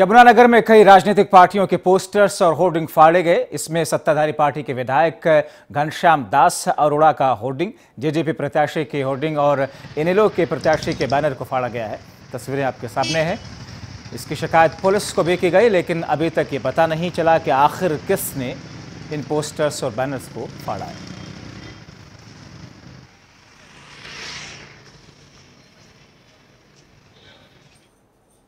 यमुनानगर में कई राजनीतिक पार्टियों के पोस्टर्स और होर्डिंग फाड़े गए इसमें सत्ताधारी पार्टी के विधायक घनश्याम दास अरोड़ा का होर्डिंग जेजेपी प्रत्याशी के होर्डिंग और इनेलो के प्रत्याशी के बैनर को फाड़ा गया है तस्वीरें आपके सामने हैं इसकी शिकायत पुलिस को भी की गई लेकिन अभी तक ये पता नहीं चला कि आखिर किसने इन पोस्टर्स और बैनर्स को फाड़ा है